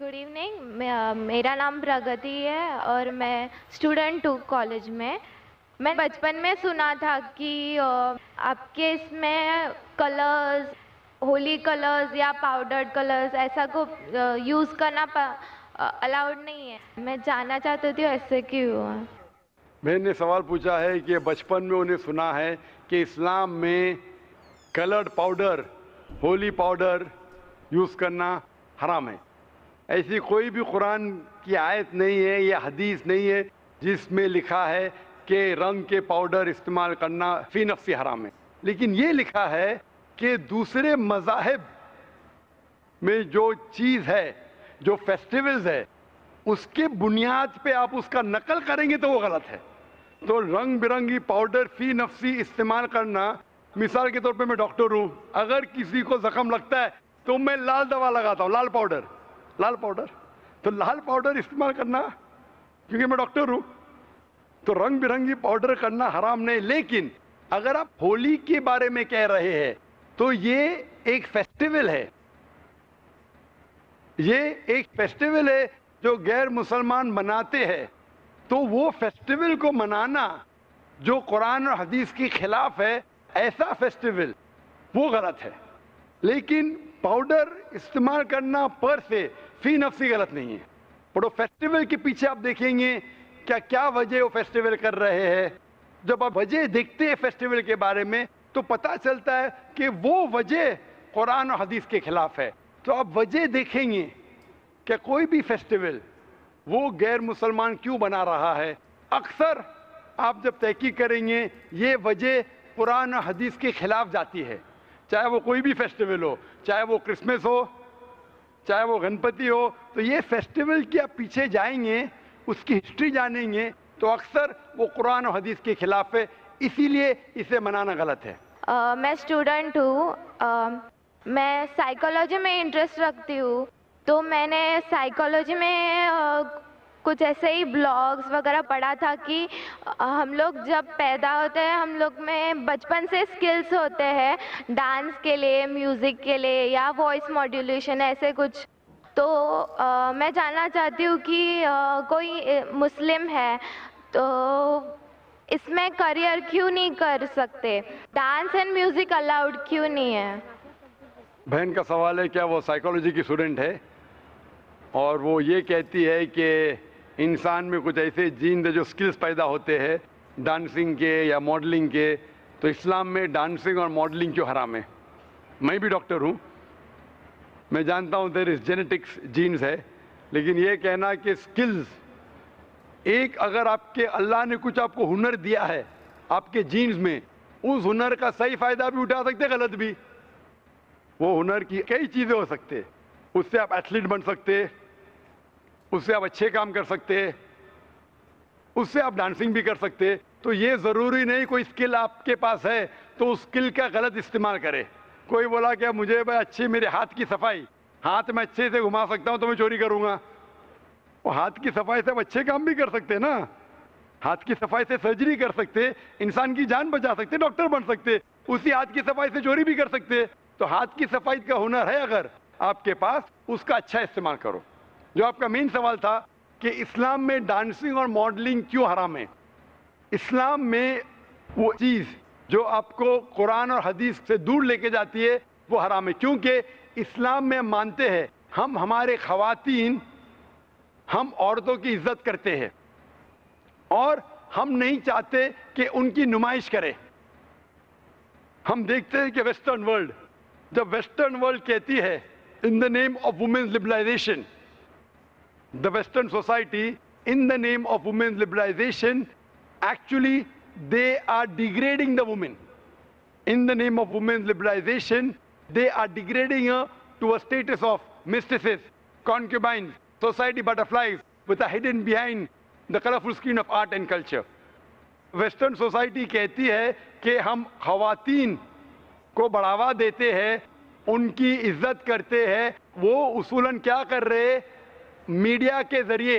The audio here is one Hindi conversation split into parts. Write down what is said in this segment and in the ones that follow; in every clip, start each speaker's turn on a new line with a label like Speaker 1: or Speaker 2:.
Speaker 1: गुड इवनिंग मेरा नाम प्रगति है और मैं स्टूडेंट हूँ कॉलेज में मैं बचपन में सुना था कि आपके इसमें कलर्स होली कलर्स या पाउडर्ड कलर्स ऐसा को यूज़ करना अलाउड नहीं है मैं जानना चाहती थी ऐसे क्यों हुआ
Speaker 2: मैंने सवाल पूछा है कि बचपन में उन्हें सुना है कि इस्लाम में coloured powder Holi powder use करना हराम है ऐसी कोई भी कुरान की आयत नहीं है या हदीस नहीं है जिसमें लिखा है कि रंग के पाउडर इस्तेमाल करना फ़ी नफसी हराम है लेकिन ये लिखा है कि दूसरे मजाहब में जो चीज़ है जो फेस्टिवल्स है उसके बुनियाद पे आप उसका नकल करेंगे तो वो गलत है तो रंग बिरंगी पाउडर फ़ी नफसी इस्तेमाल करना मिसाल के तौर पे मैं डॉक्टर हूँ अगर किसी को जख्म लगता है तो मैं लाल दवा लगाता हूँ लाल पाउडर लाल पाउडर तो लाल पाउडर इस्तेमाल करना क्योंकि मैं डॉक्टर हूँ तो रंग बिरंगी पाउडर करना हराम नहीं लेकिन अगर आप होली के बारे में कह रहे हैं तो ये एक फेस्टिवल है ये एक फेस्टिवल है जो गैर मुसलमान मनाते हैं तो वो फेस्टिवल को मनाना जो कुरान और हदीस के खिलाफ है ऐसा फेस्टिवल वो गलत है लेकिन पाउडर इस्तेमाल करना पर से फी नफसी गलत नहीं है बट वो फेस्टिवल के पीछे आप देखेंगे क्या क्या वजह वो फेस्टिवल कर रहे हैं जब आप वजह देखते हैं फेस्टिवल के बारे में तो पता चलता है कि वो वजह कुरान और हदीस के खिलाफ है तो आप वजह देखेंगे कि कोई भी फेस्टिवल वो गैर मुसलमान क्यों बना रहा है अक्सर आप जब तहकी करेंगे ये वजह कुरान और हदीस के खिलाफ जाती है चाहे वो कोई भी फेस्टिवल हो चाहे वो क्रिसमस हो चाहे वो गणपति हो तो ये फेस्टिवल के आप पीछे जाएंगे उसकी हिस्ट्री जानेंगे तो अक्सर वो कुरान और हदीस के खिलाफ है इसीलिए इसे मनाना गलत है
Speaker 1: आ, मैं स्टूडेंट हूँ मैं साइकोलॉजी में इंटरेस्ट रखती हूँ तो मैंने साइकोलॉजी में आ, कुछ ऐसे ही ब्लॉग्स वगैरह पढ़ा था कि हम लोग जब पैदा होते हैं हम लोग में बचपन से स्किल्स होते हैं डांस के लिए म्यूज़िक के लिए या वॉइस मॉड्यूलेशन ऐसे कुछ तो आ, मैं जानना चाहती हूँ कि आ, कोई मुस्लिम है तो इसमें करियर क्यों नहीं कर सकते डांस एंड म्यूज़िक अलाउड क्यों नहीं है
Speaker 2: बहन का सवाल है क्या वो साइकोलॉजी की स्टूडेंट है और वो ये कहती है कि इंसान में कुछ ऐसे जीन जो स्किल्स पैदा होते हैं डांसिंग के या मॉडलिंग के तो इस्लाम में डांसिंग और मॉडलिंग क्यों हराम है मैं भी डॉक्टर हूँ मैं जानता हूँ देर इज जेनेटिक्स जीन्स है लेकिन ये कहना कि स्किल्स एक अगर आपके अल्लाह ने कुछ आपको हुनर दिया है आपके जीन्स में उस हुनर का सही फ़ायदा भी उठा सकते गलत भी वो हुनर की कई चीज़ें हो सकते उससे आप एथलीट बन सकते उससे आप अच्छे काम कर सकते उससे आप डांसिंग भी कर सकते तो ये ज़रूरी नहीं कोई स्किल आपके पास है तो उस स्किल का गलत इस्तेमाल करे कोई बोला कि मुझे भाई अच्छी मेरे हाथ की सफाई हाथ में अच्छे से घुमा सकता हूँ तो मैं चोरी करूँगा और हाथ की सफाई से आप अच्छे काम भी कर सकते ना हाथ की सफाई से सर्जरी कर सकते इंसान की जान बचा सकते डॉक्टर बन सकते उसी हाथ की सफाई से चोरी भी कर सकते तो हाथ की सफाई का हुनर है अगर आपके पास उसका अच्छा इस्तेमाल करो जो आपका मेन सवाल था कि इस्लाम में डांसिंग और मॉडलिंग क्यों हराम है इस्लाम में वो चीज़ जो आपको कुरान और हदीस से दूर लेके जाती है वो हराम है क्योंकि इस्लाम में मानते हैं हम हमारे खातन हम औरतों की इज्जत करते हैं और हम नहीं चाहते कि उनकी नुमाइश करें हम देखते हैं कि वेस्टर्न वर्ल्ड जब वेस्टर्न वर्ल्ड कहती है in the name of women's liberalisation the Western society in the name of women's liberalization, actually they are degrading the women In the name of women's liberalization, they are degrading her to a status of mistresses, concubines, society butterflies, with a hidden behind the colorful screen of art and culture. Western society कहती है कि हम खातन को बढ़ावा देते हैं उनकी इज्जत करते हैं वो उसूलन क्या कर रहे मीडिया के जरिए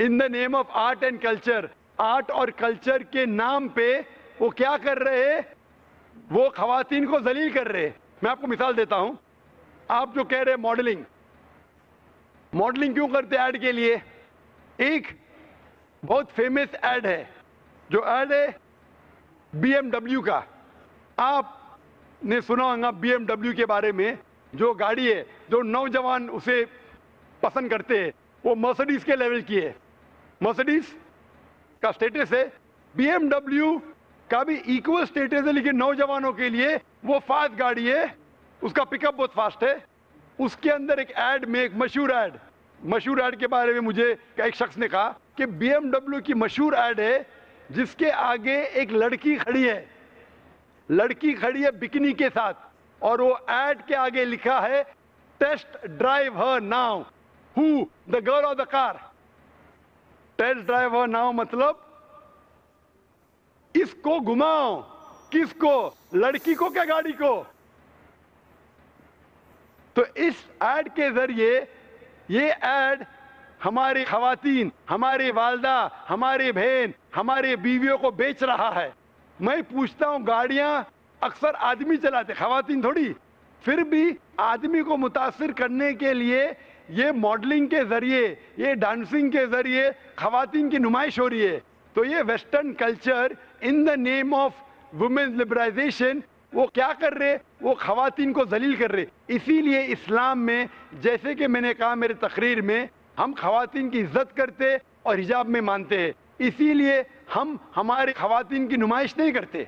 Speaker 2: in the name of art and culture art और कल्चर के नाम पे वो क्या कर रहे वो खातन को जलील कर रहे हैं मैं आपको मिसाल देता हूं आप जो कह रहे हैं मॉडलिंग मॉडलिंग क्यों करते ऐड के लिए एक बहुत फेमस ऐड है जो ऐड है बीएमडब्ल्यू का आपने सुना होगा बीएमडब्ल्यू के बारे में जो गाड़ी है जो नौजवान उसे पसंद करते हैं वो मर्सिडीज के लेवल की है मर्सिडीज का स्टेटस है बीएमडब्ल्यू का भी इक्वल स्टेटस है लेकिन नौजवानों के लिए वो फास्ट गाड़ी है उसका पिकअप बहुत फास्ट है उसके अंदर एक एड में एक मशहूर एड मशहूर एड के बारे में मुझे एक शख्स ने कहा कि बीएमडब्ल्यू की मशहूर एड है जिसके आगे एक लड़की खड़ी है लड़की खड़ी है बिकनी के साथ और वो एड के आगे लिखा है test drive her now Who? The girl or the car? Test drive her now मतलब इसको घुमाओ किसको लड़की को क्या गाड़ी को तो इस एड के जरिए ये एड हमारे खातन हमारे वालदा हमारे बहन हमारे बीवियों को बेच रहा है मैं पूछता हूँ गाड़ियाँ अक्सर आदमी चलाते खातन थोड़ी फिर भी आदमी को मुतासर करने के लिए ये मॉडलिंग के ज़रिए ये डांसिंग के ज़रिए खातन की नुमाइश हो रही है तो ये western culture in the name of women liberalisation वो क्या कर रहे वो खातन को जलील कर रहे इसीलिए इस्लाम में जैसे कि मैंने कहा मेरे तकरीर में हम खातन की इज्जत करते और हिजाब में मानते हैं इसीलिए हम हमारे खातन की नुमाइश नहीं करते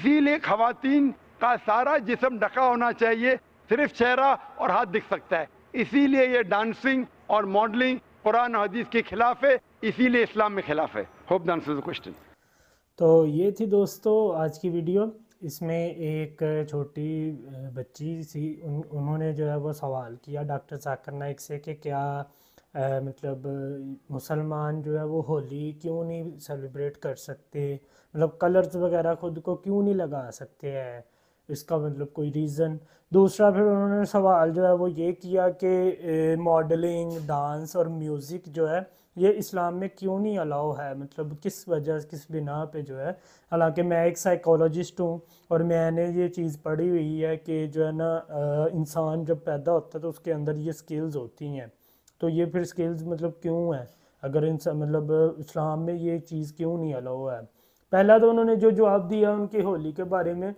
Speaker 2: इसीलिए खातन का सारा जिसम ढका होना चाहिए सिर्फ चेहरा और हाथ दिख सकता है इसीलिए ये डांसिंग और मॉडलिंग कुरान हदीस के खिलाफ है इसीलिए इस्लाम में खिलाफ है होप द क्वेश्चन
Speaker 1: तो ये थी दोस्तों आज की वीडियो इसमें एक छोटी बच्ची सी उन, उन्होंने जो है वो सवाल किया डॉक्टर साकर नाइक से कि क्या आ, मतलब मुसलमान जो है वो होली क्यों नहीं सेलिब्रेट कर सकते मतलब कलर्स वगैरह खुद को क्यों नहीं लगा सकते हैं इसका मतलब कोई रीज़न दूसरा फिर उन्होंने सवाल जो है वो ये किया कि मॉडलिंग डांस और म्यूज़िक जो है ये इस्लाम में क्यों नहीं अलाउ है मतलब किस वजह किस बिना पे जो है हालांकि मैं एक साइकोलॉजिस्ट हूँ और मैंने ये चीज़ पढ़ी हुई है कि जो है ना इंसान जब पैदा होता है तो उसके अंदर ये स्किल्स होती हैं तो ये फिर स्किल्स मतलब क्यों है अगर इंसान मतलब इस्लाम में ये चीज़ क्यों नहीं अलाउ है पहला तो उन्होंने जो जवाब दिया उनकी होली के बारे में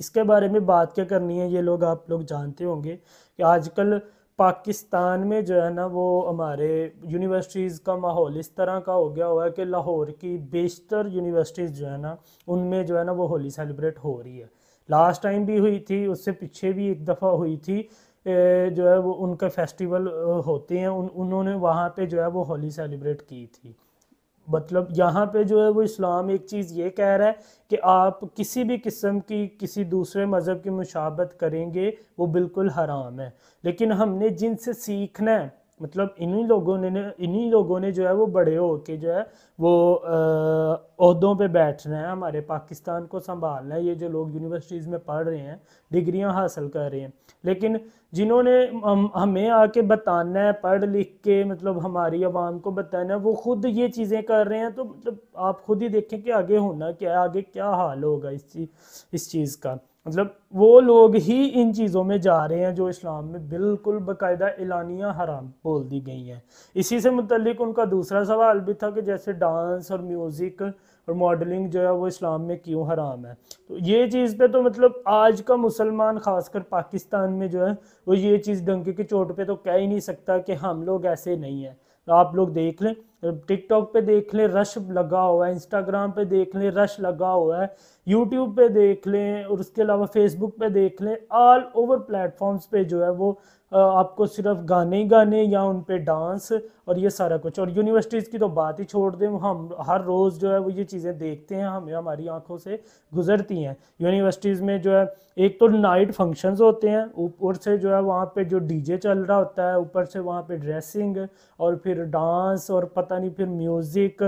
Speaker 1: इसके बारे में बात क्या करनी है ये लोग आप लोग जानते होंगे कि आजकल पाकिस्तान में जो है ना वो हमारे यूनिवर्सिटीज़ का माहौल इस तरह का हो गया हुआ है कि लाहौर की बेशतर यूनिवर्सिटीज़ जो है ना उनमें जो है ना वो होली सेलिब्रेट हो रही है लास्ट टाइम भी हुई थी उससे पीछे भी एक दफ़ा हुई थी जो है वो उनका फेस्टिवल होते हैं उन उन्होंने वहाँ पे जो है वो होली सेलिब्रेट की थी मतलब यहाँ पे जो है वो इस्लाम एक चीज़ ये कह रहा है कि आप किसी भी किस्म की किसी दूसरे मज़हब की मुशाबत करेंगे वो बिल्कुल हराम है लेकिन हमने जिनसे सीखना है मतलब इन्हीं लोगों ने इन्हीं लोगों ने जो है वो बड़े हो के जो है वो अहदों पे बैठना है हमारे पाकिस्तान को संभालना है ये जो लोग यूनिवर्सिटीज़ में पढ़ रहे हैं डिग्रियां हासिल कर रहे हैं लेकिन जिन्होंने हम हमें आके बताना है पढ़ लिख के मतलब हमारी आवाम को बताना है वो खुद ये चीज़ें कर रहे हैं तो मतलब आप खुद ही देखें कि आगे होना क्या है आगे क्या हाल होगा इस चीज़ इस चीज़ का मतलब वो लोग ही इन चीज़ों में जा रहे हैं जो इस्लाम में बिल्कुल बाकायदा एलानिया हराम बोल दी गई हैं इसी से मुतलिक उनका दूसरा सवाल भी था कि जैसे डांस और म्यूज़िक और मॉडलिंग जो है वो इस्लाम में क्यों हराम है तो ये चीज़ पे तो मतलब आज का मुसलमान खासकर पाकिस्तान में जो है वो ये चीज़ डंके की चोट पर तो कह ही नहीं सकता कि हम लोग ऐसे नहीं हैं तो आप लोग देख लें टिकटॉक पे देख लें रश लगा हुआ है इंस्टाग्राम पे देख लें रश लगा हुआ है यूट्यूब पे देख लें और उसके अलावा फेसबुक पे देख लें ऑल ओवर प्लेटफॉर्म्स पे जो है वो आपको सिर्फ गाने ही गाने या उन पर डांस और ये सारा कुछ और यूनिवर्सिटीज़ की तो बात ही छोड़ दें हम हर रोज़ जो है वो ये चीज़ें देखते हैं हमें हमारी आंखों से गुजरती हैं यूनिवर्सिटीज़ में जो है एक तो नाइट फंक्शंस होते हैं ऊपर से जो है वहाँ पे जो डीजे चल रहा होता है ऊपर से वहाँ पे ड्रेसिंग और फिर डांस और पता नहीं फिर म्यूज़िक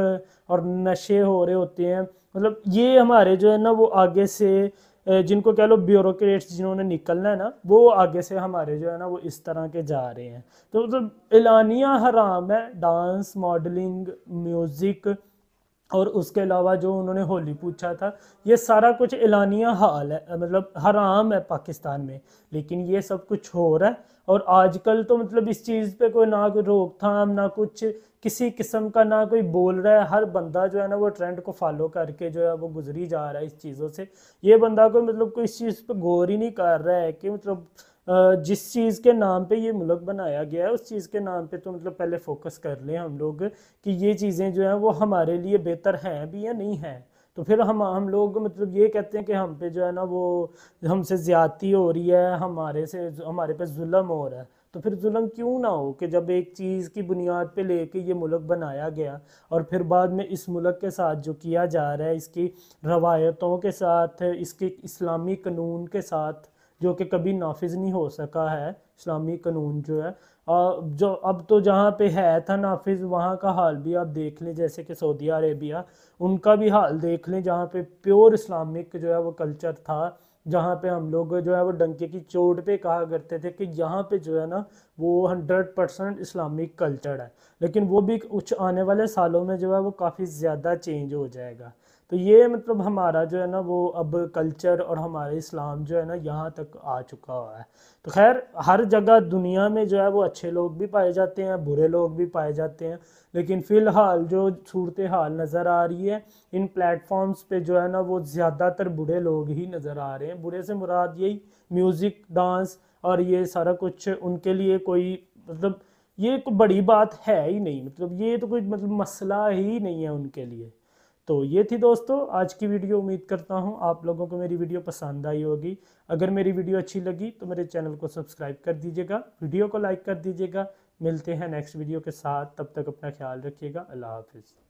Speaker 1: और नशे हो रहे होते हैं मतलब ये हमारे जो है ना वो आगे से जिनको कह लो ब्यूरोक्रेट्स जिन्होंने निकलना है ना वो आगे से हमारे जो है ना वो इस तरह के जा रहे हैं तो मतलब एलानिया हराम है डांस मॉडलिंग म्यूज़िक और उसके अलावा जो उन्होंने होली पूछा था ये सारा कुछ एलानिया हाल है मतलब हराम है पाकिस्तान में लेकिन ये सब कुछ हो रहा है और आजकल तो मतलब इस चीज़ पे कोई ना कोई रोकथाम ना कुछ किसी किस्म का ना कोई बोल रहा है हर बंदा जो है ना वो ट्रेंड को फॉलो करके जो है वो गुजरी जा रहा है इस चीज़ों से ये बंदा कोई मतलब कोई इस चीज़ पर गौर ही नहीं कर रहा है कि मतलब जिस चीज़ के नाम पे ये मुल्क बनाया गया है उस चीज़ के नाम पे तो मतलब पहले फोकस कर लें हम लोग कि ये चीज़ें जो हैं वो हमारे लिए बेहतर हैं भी या नहीं हैं तो फिर हम हम लोग मतलब ये कहते हैं कि हम पे जो है ना वो हमसे ज़्यादती हो रही है हमारे से हमारे पे जुल्म हो रहा है तो फिर जुल्म क्यों ना हो कि जब एक चीज़ की बुनियाद पे लेके ये मुल्क बनाया गया और फिर बाद में इस मुल्क के साथ जो किया जा रहा है इसकी रवायतों के साथ इसके इस्लामी कानून के साथ जो कि कभी नाफिज नहीं हो सका है इस्लामी कानून जो है जो अब तो जहाँ पे है था नाफिज वहाँ का हाल भी आप देख लें जैसे कि सऊदी अरेबिया उनका भी हाल देख लें जहाँ पे प्योर इस्लामिक जो है वो कल्चर था जहाँ पे हम लोग जो है वो डंके की चोट पे कहा करते थे कि यहाँ पे जो है ना वो हंड्रेड परसेंट इस्लामिक कल्चर है लेकिन वो भी कुछ आने वाले सालों में जो है वो काफ़ी ज़्यादा चेंज हो जाएगा तो ये मतलब हमारा जो है ना वो अब कल्चर और हमारे इस्लाम जो है ना यहाँ तक आ चुका हुआ है तो खैर हर जगह दुनिया में जो है वो अच्छे लोग भी पाए जाते हैं बुरे लोग भी पाए जाते हैं लेकिन फ़िलहाल जो सूरत हाल नज़र आ रही है इन प्लेटफॉर्म्स पे जो है ना वो ज़्यादातर बुरे लोग ही नज़र आ रहे हैं बुरे से मुराद यही म्यूज़िक डांस और ये सारा कुछ उनके लिए कोई मतलब ये कोई बड़ी बात है ही नहीं मतलब ये तो कोई मतलब मसला ही नहीं है उनके लिए तो ये थी दोस्तों आज की वीडियो उम्मीद करता हूँ आप लोगों को मेरी वीडियो पसंद आई होगी अगर मेरी वीडियो अच्छी लगी तो मेरे चैनल को सब्सक्राइब कर दीजिएगा वीडियो को लाइक कर दीजिएगा मिलते हैं नेक्स्ट वीडियो के साथ तब तक अपना ख्याल रखिएगा अल्लाह हाफिज़